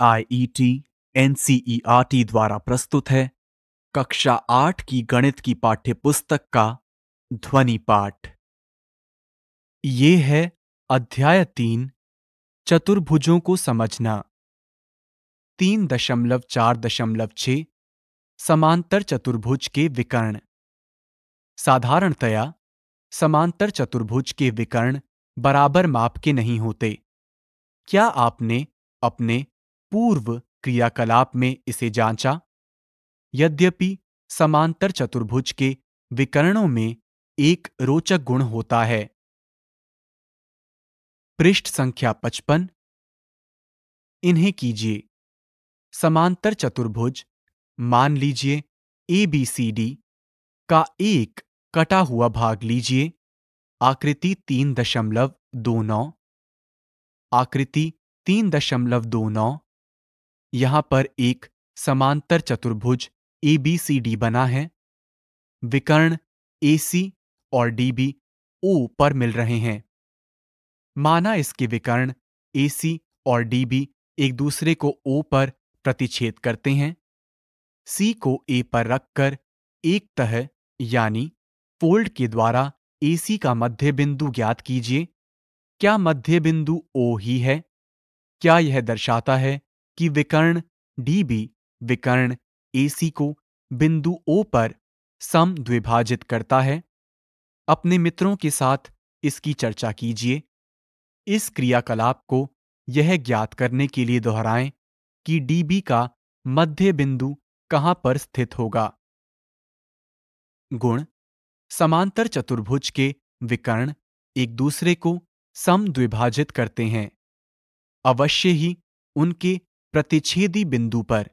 R T e e द्वारा प्रस्तुत है कक्षा आठ की गणित की पाठ्य पुस्तक का ध्वनि पाठ ये है अध्याय तीन चतुर्भुजों को समझना तीन दशमलव चार दशमलव छ समांतर चतुर्भुज के विकर्ण साधारणतया समांतर चतुर्भुज के विकर्ण बराबर माप के नहीं होते क्या आपने अपने पूर्व क्रियाकलाप में इसे जांचा यद्यपि समांतर चतुर्भुज के विकरणों में एक रोचक गुण होता है पृष्ठ संख्या पचपन इन्हें कीजिए समांतर चतुर्भुज मान लीजिए ए बी सी डी का एक कटा हुआ भाग लीजिए आकृति तीन दशमलव दो नौ आकृति तीन दशमलव दो नौ यहां पर एक समांतर चतुर्भुज एबीसीडी बना है विकर्ण एसी और डीबी ओ पर मिल रहे हैं माना इसके विकर्ण एसी और डीबी एक दूसरे को ओ पर प्रतिच्छेद करते हैं सी को ए पर रखकर एक तह यानी फोल्ड के द्वारा एसी का मध्य बिंदु ज्ञात कीजिए क्या मध्य बिंदु ओ ही है क्या यह दर्शाता है कि विकर्ण डी बी विकर्ण ए सी को बिंदु ओ पर सम द्विभाजित करता है अपने मित्रों के साथ इसकी चर्चा कीजिए इस क्रियाकलाप को यह ज्ञात करने के लिए दोहराएं कि डीबी का मध्य बिंदु कहां पर स्थित होगा गुण समांतर चतुर्भुज के विकर्ण एक दूसरे को सम द्विभाजित करते हैं अवश्य ही उनके प्रतिच्छेदी बिंदु पर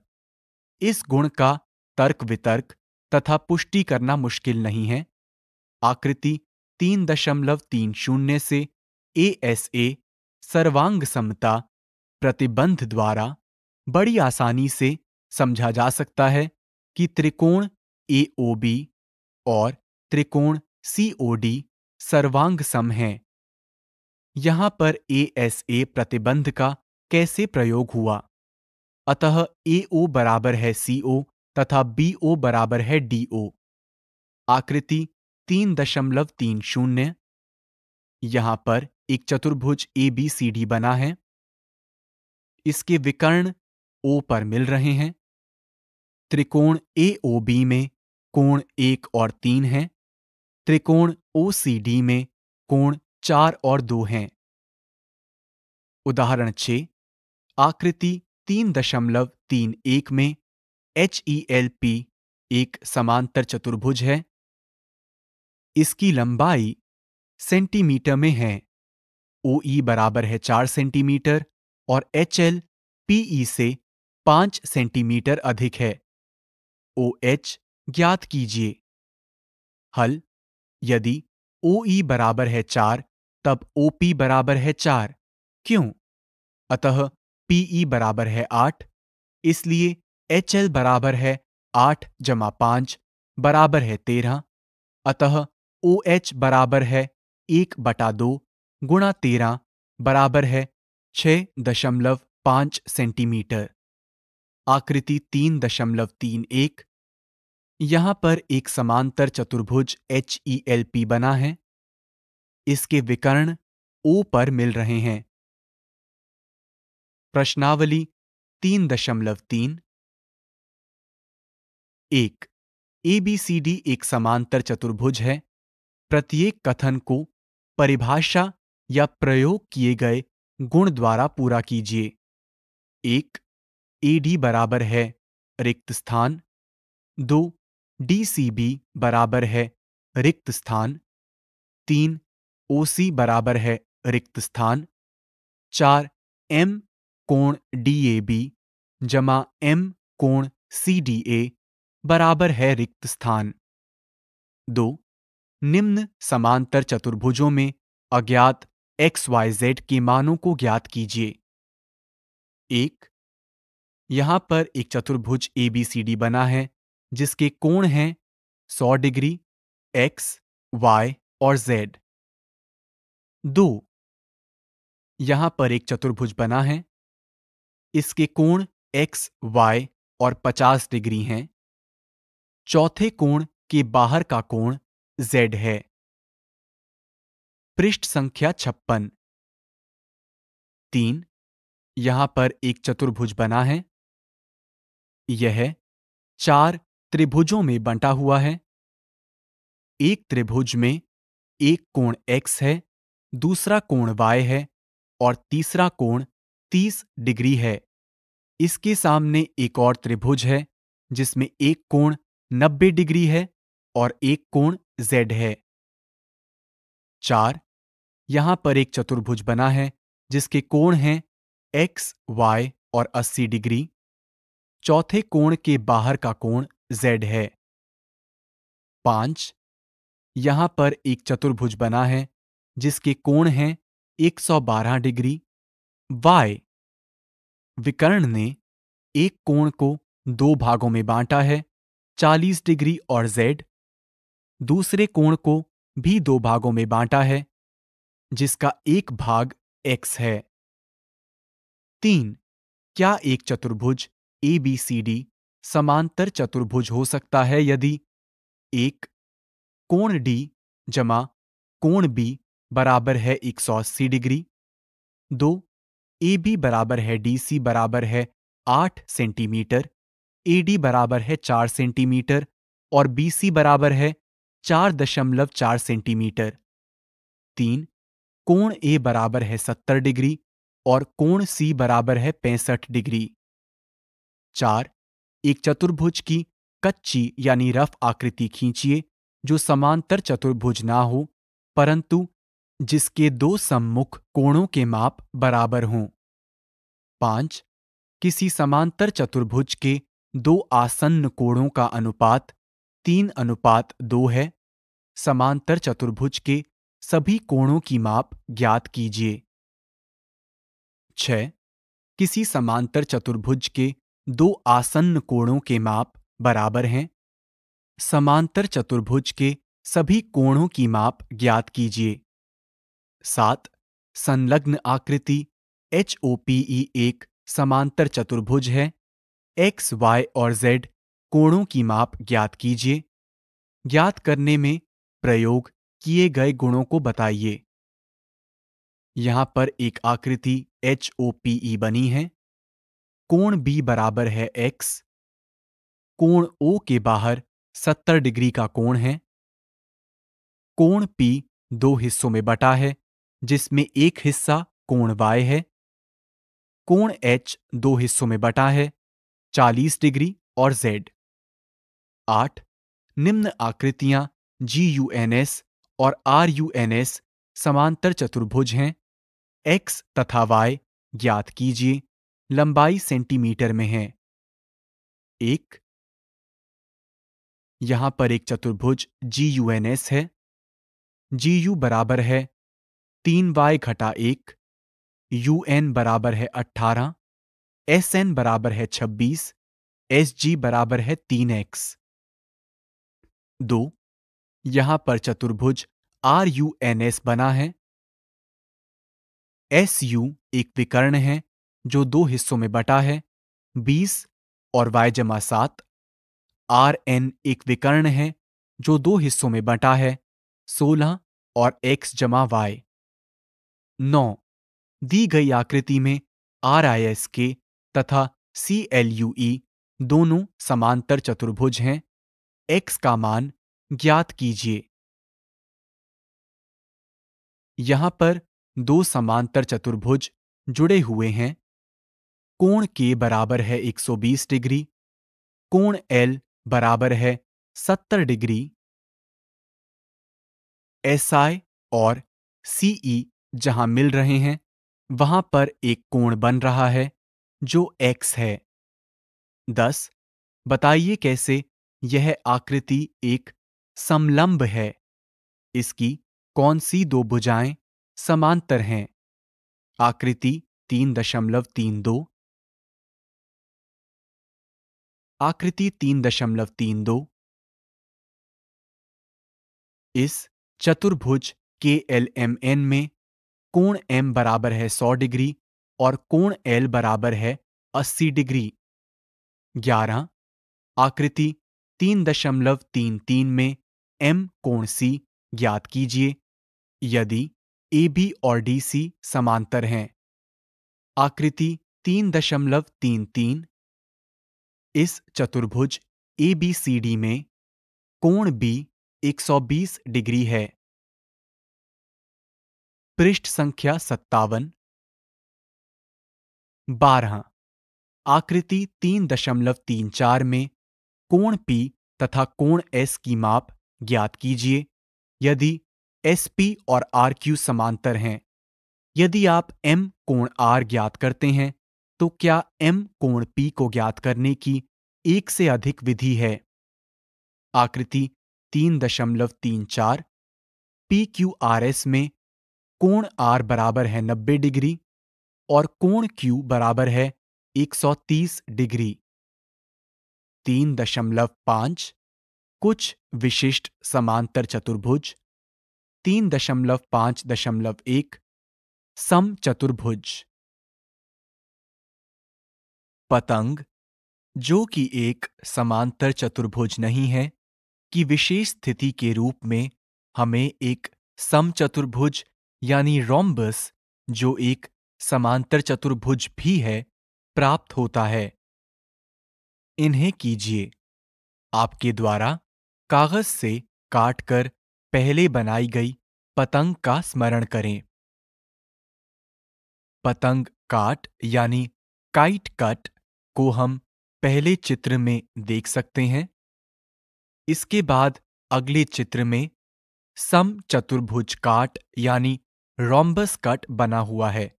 इस गुण का तर्क वितर्क तथा पुष्टि करना मुश्किल नहीं है आकृति तीन दशमलव तीन शून्य से ए एस ए सर्वांग समता प्रतिबंध द्वारा बड़ी आसानी से समझा जा सकता है कि त्रिकोण ए ओ बी और त्रिकोण सी ओ डी सर्वांग सम है यहां पर ए एस ए प्रतिबंध का कैसे प्रयोग हुआ अतः ए ओ बराबर है सी ओ तथा बी ओ बराबर है डी ओ आकृति तीन दशमलव तीन शून्य यहां पर एक चतुर्भुज ए बी सी डी बना है इसके विकर्ण ओ पर मिल रहे हैं त्रिकोण ए ओ बी में कोण एक और तीन है त्रिकोण ओ सी डी में कोण चार और दो हैं उदाहरण छे आकृति तीन दशमलव तीन एक में एच ई एल पी एक समांतर चतुर्भुज है इसकी लंबाई सेंटीमीटर में है ओ ई e बराबर है चार सेंटीमीटर और एच एल पी ई से पांच सेंटीमीटर अधिक है ओ एच ज्ञात कीजिए हल यदि ओ ई e बराबर है चार तब ओ पी बराबर है चार क्यों अतः पीई e बराबर है आठ इसलिए एच एल बराबर है आठ जमा पांच बराबर है तेरह अतः ओ एच बराबर है एक बटा दो गुणा तेरह बराबर है छ दशमलव पांच सेंटीमीटर आकृति तीन दशमलव तीन एक यहां पर एक समांतर चतुर्भुज एच ई एल पी बना है इसके विकर्ण ओ पर मिल रहे हैं प्रश्नावली तीन दशमलव तीन एक एबीसीडी एक समांतर चतुर्भुज है प्रत्येक कथन को परिभाषा या प्रयोग किए गए गुण द्वारा पूरा कीजिए एक एडी बराबर है रिक्त स्थान दो डीसीबी बराबर है रिक्त स्थान तीन ओसी बराबर है रिक्त स्थान चार एम कोण डी ए बी जमा एम कोण सी डी ए बराबर है रिक्त स्थान दो निम्न समांतर चतुर्भुजों में अज्ञात एक्स वाई जेड के मानों को ज्ञात कीजिए एक यहां पर एक चतुर्भुज ए बी सी डी बना है जिसके कोण हैं 100 डिग्री एक्स वाई और जेड दो यहां पर एक चतुर्भुज बना है इसके कोण एक्स वाई और 50 डिग्री हैं चौथे कोण के बाहर का कोण z है पृष्ठ संख्या छप्पन तीन यहां पर एक चतुर्भुज बना है यह चार त्रिभुजों में बंटा हुआ है एक त्रिभुज में एक कोण x है दूसरा कोण y है और तीसरा कोण 30 डिग्री है इसके सामने एक और त्रिभुज है जिसमें एक कोण 90 डिग्री है और एक कोण z है चार यहां पर एक चतुर्भुज बना है जिसके कोण हैं x, y और 80 डिग्री चौथे कोण के बाहर का कोण z है पांच यहां पर एक चतुर्भुज बना है जिसके कोण हैं 112 डिग्री वाय विकर्ण ने एक कोण को दो भागों में बांटा है 40 डिग्री और z दूसरे कोण को भी दो भागों में बांटा है जिसका एक भाग x है तीन क्या एक चतुर्भुज ए बी सी डी समांतर चतुर्भुज हो सकता है यदि एक कोण डी जमा कोण बी बराबर है 180 डिग्री दो ए बी बराबर है डी सी बराबर है आठ सेंटीमीटर ए डी बराबर है चार सेंटीमीटर और बी सी बराबर है चार दशमलव चार सेंटीमीटर तीन कोण ए बराबर है सत्तर डिग्री और कोण सी बराबर है पैंसठ डिग्री चार एक चतुर्भुज की कच्ची यानी रफ आकृति खींचिए जो समांतर चतुर्भुज ना हो परंतु जिसके दो सम्मुख कोणों के माप बराबर हों पांच किसी समांतर चतुर्भुज के दो आसन्न कोणों का अनुपात तीन अनुपात दो है समांतर चतुर्भुज के सभी कोणों की माप ज्ञात कीजिए छ किसी समांतर चतुर्भुज के दो आसन्न कोणों के माप बराबर हैं समांतर चतुर्भुज के सभी कोणों की माप ज्ञात कीजिए सात संलग्न आकृति एच ओ पी ई एक समांतर चतुर्भुज है एक्स वाई और जेड कोणों की माप ज्ञात कीजिए ज्ञात करने में प्रयोग किए गए गुणों को बताइए यहां पर एक आकृति एच ओ पी ई बनी है कोण बी बराबर है एक्स कोण ओ के बाहर 70 डिग्री का कोण है कोण पी दो हिस्सों में बटा है जिसमें एक हिस्सा कोण वाय है कोण एच दो हिस्सों में बटा है 40 डिग्री और जेड आठ निम्न आकृतियां जी यू एन एस और आर यू एन एस समांतर चतुर्भुज हैं एक्स तथा वाई ज्ञात कीजिए लंबाई सेंटीमीटर में है एक यहां पर एक चतुर्भुज जी यू एन एस है जी यू बराबर है तीन वाई घटा एक यू एन बराबर है अट्ठारह एस एन बराबर है छब्बीस एस जी बराबर है तीन एक्स दो यहां पर चतुर्भुज आर यू एन एस बना है एस यू एक विकर्ण है जो दो हिस्सों में बटा है बीस और वाई जमा सात आर एन एक विकर्ण है जो दो हिस्सों में बटा है सोलह और एक्स जमा वाई नौ दी गई आकृति में आर आई एस के तथा सी एल यू ई दोनों समांतर चतुर्भुज हैं एक्स का मान ज्ञात कीजिए यहां पर दो समांतर चतुर्भुज जुड़े हुए हैं कोण के बराबर है 120 डिग्री कोण एल बराबर है 70 डिग्री एस आई और सीई जहां मिल रहे हैं वहां पर एक कोण बन रहा है जो x है दस बताइए कैसे यह आकृति एक समलंब है इसकी कौन सी दो भुजाएं समांतर हैं आकृति तीन दशमलव तीन दो आकृति तीन दशमलव तीन दो इस चतुर्भुज के एल एम एन में कोण एम बराबर है 100 डिग्री और कोण एल बराबर है 80 डिग्री ग्यारह आकृति तीन दशमलव तीन तीन में एम कोण सी ज्ञात कीजिए यदि ए बी और डी सी समांतर हैं आकृति तीन दशमलव तीन तीन इस चतुर्भुज ए बी सी डी में कोण बी 120 डिग्री है पृष्ठ संख्या सत्तावन बारह आकृति तीन दशमलव तीन चार में कोण पी तथा कोण एस की माप ज्ञात कीजिए यदि एस पी और आर क्यू समांतर हैं यदि आप एम कोण आर ज्ञात करते हैं तो क्या एम कोण पी को ज्ञात करने की एक से अधिक विधि है आकृति तीन दशमलव तीन चार पी क्यू आर एस में कोण आर बराबर है 90 डिग्री और कोण क्यू बराबर है 130 डिग्री तीन दशमलव पांच कुछ विशिष्ट समांतर चतुर्भुज तीन दशमलव पांच दशमलव एक सम चतुर्भुज पतंग जो कि एक समांतर चतुर्भुज नहीं है कि विशेष स्थिति के रूप में हमें एक सम चतुर्भुज यानी रोम्बस जो एक समांतर चतुर्भुज भी है प्राप्त होता है इन्हें कीजिए आपके द्वारा कागज से काटकर पहले बनाई गई पतंग का स्मरण करें पतंग काट यानी काइट कट को हम पहले चित्र में देख सकते हैं इसके बाद अगले चित्र में सम चतुर्भुज काट यानी रोम्बस कट बना हुआ है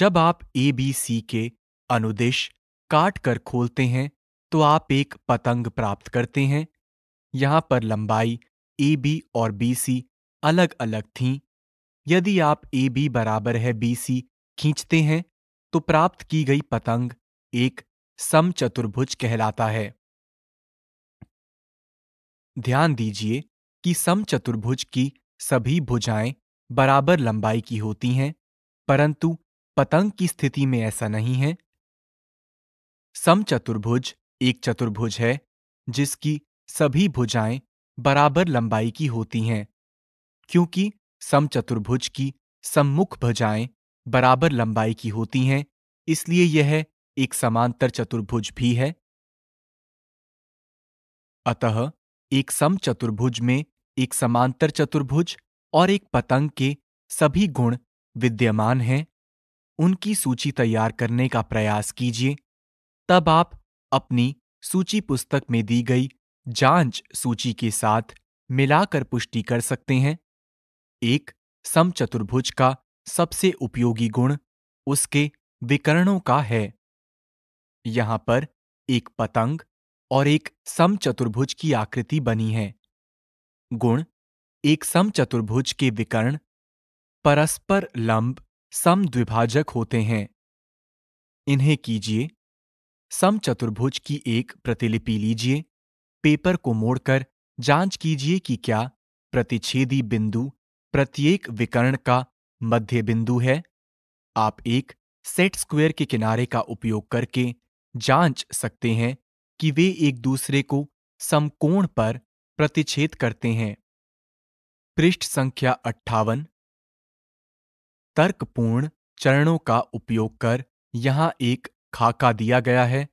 जब आप ए बी सी के अनुदेश काट कर खोलते हैं तो आप एक पतंग प्राप्त करते हैं यहां पर लंबाई ए बी और बी सी अलग अलग थीं यदि आप ए बी बराबर है बी सी खींचते हैं तो प्राप्त की गई पतंग एक समचतुर्भुज कहलाता है ध्यान दीजिए कि समचतुर्भुज की सभी भुजाएं बराबर लंबाई की होती हैं परंतु पतंग की स्थिति में ऐसा नहीं है समचतुर्भुज एक चतुर्भुज है जिसकी सभी भुजाएं बराबर लंबाई की होती हैं क्योंकि समचतुर्भुज की सम्मुख भुजाएं बराबर लंबाई की होती हैं इसलिए यह एक समांतर चतुर्भुज भी है अतः एक समचतुर्भुज में एक समांतर चतुर्भुज और एक पतंग के सभी गुण विद्यमान हैं उनकी सूची तैयार करने का प्रयास कीजिए तब आप अपनी सूची पुस्तक में दी गई जांच सूची के साथ मिलाकर पुष्टि कर सकते हैं एक समचतुर्भुज का सबसे उपयोगी गुण उसके विकर्णों का है यहां पर एक पतंग और एक समचतुर्भुज की आकृति बनी है गुण एक समचतुर्भुज के विकर्ण परस्पर लंब समद्विभाजक होते हैं इन्हें कीजिए समचतुर्भुज की एक प्रतिलिपि लीजिए पेपर को मोड़कर जांच कीजिए कि क्या प्रतिच्छेदी बिंदु प्रत्येक विकर्ण का मध्य बिंदु है आप एक सेट स्क्वेयर के किनारे का उपयोग करके जांच सकते हैं कि वे एक दूसरे को समकोण पर प्रतिच्छेद करते हैं पृष्ठ संख्या अट्ठावन तर्कपूर्ण चरणों का उपयोग कर यहां एक खाका दिया गया है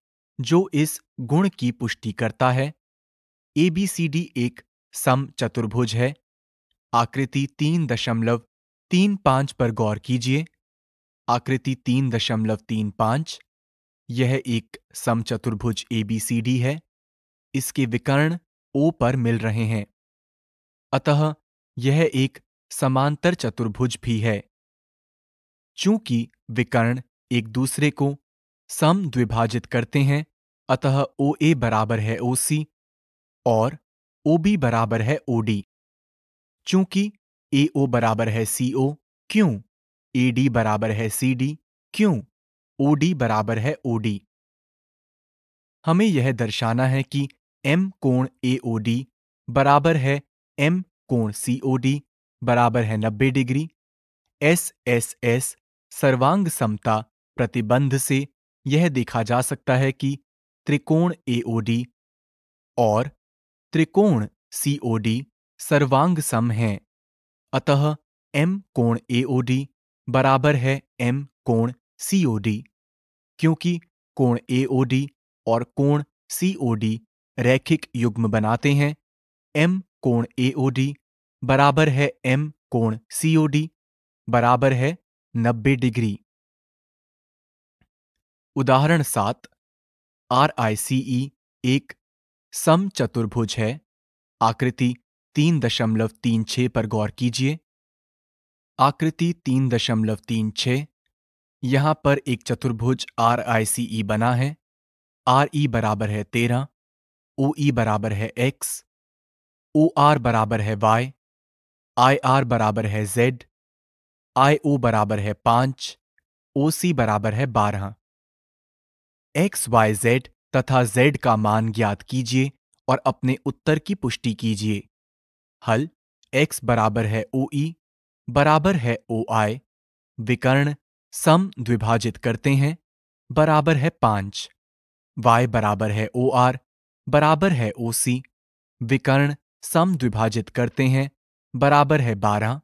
जो इस गुण की पुष्टि करता है एबीसीडी एक सम चतुर्भुज है आकृति तीन दशमलव तीन पांच पर गौर कीजिए आकृति तीन दशमलव तीन पांच यह एक सम चतुर्भुज एबीसीडी है इसके विकर्ण ओ पर मिल रहे हैं अतः यह एक समांतर चतुर्भुज भी है चूंकि विकर्ण एक दूसरे को सम द्विभाजित करते हैं अतः ओ ए बराबर है ओ सी और ओ बी बराबर है ओ डी चूंकि ए ओ बराबर है सी ओ क्यों ए डी बराबर है सी डी क्यों ओ डी बराबर है ओ डी हमें यह दर्शाना है कि एम कोण ए ओ डी बराबर है एम कोण सीओडी बराबर है 90 डिग्री एस एस एस सर्वांग समता प्रतिबंध से यह देखा जा सकता है कि त्रिकोण एओडी और त्रिकोण सीओडी सर्वांग सम हैं अतः एम कोण एओडी बराबर है एम कोण सीओडी क्योंकि कोण एओडी और कोण सीओडी रैखिक युग्म बनाते हैं एम कोण ए बराबर है एम कोण सी बराबर है 90 डिग्री उदाहरण सात आर आई सी ई एक सम चतुर्भुज है आकृति तीन दशमलव तीन छ पर गौर कीजिए आकृति तीन दशमलव तीन छ यहां पर एक चतुर्भुज आर आई सी ई बना है आर ई e बराबर है तेरह ओ ई e बराबर है एक्स ओ आर बराबर है वाई आई आर बराबर है जेड आई ओ बराबर है पांच ओ सी बराबर है बारह एक्स वाई जेड तथा जेड का मान ज्ञात कीजिए और अपने उत्तर की पुष्टि कीजिए हल एक्स बराबर है ओ ई e, बराबर है ओ आई विकर्ण सम द्विभाजित करते हैं बराबर है पांच वाई बराबर है ओ आर बराबर है ओ सी विकर्ण सम द्विभाजित करते हैं बराबर है बारह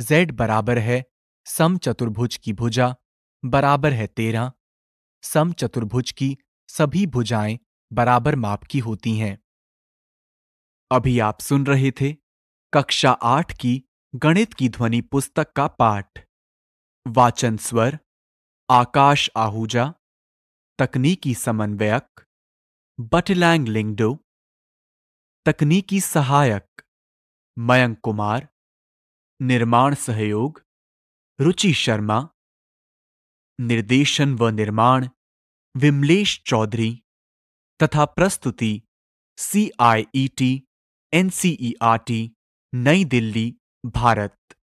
जेड बराबर है सम चतुर्भुज की भुजा बराबर है तेरह सम चतुर्भुज की सभी भुजाएं बराबर माप की होती हैं अभी आप सुन रहे थे कक्षा आठ की गणित की ध्वनि पुस्तक का पाठ वाचन स्वर आकाश आहूजा तकनीकी समन्वयक बटलैंग लिंगडो तकनीकी सहायक मयंक कुमार निर्माण सहयोग रुचि शर्मा निर्देशन व निर्माण विमलेश चौधरी तथा प्रस्तुति C I E T N C E R T New Delhi Bharat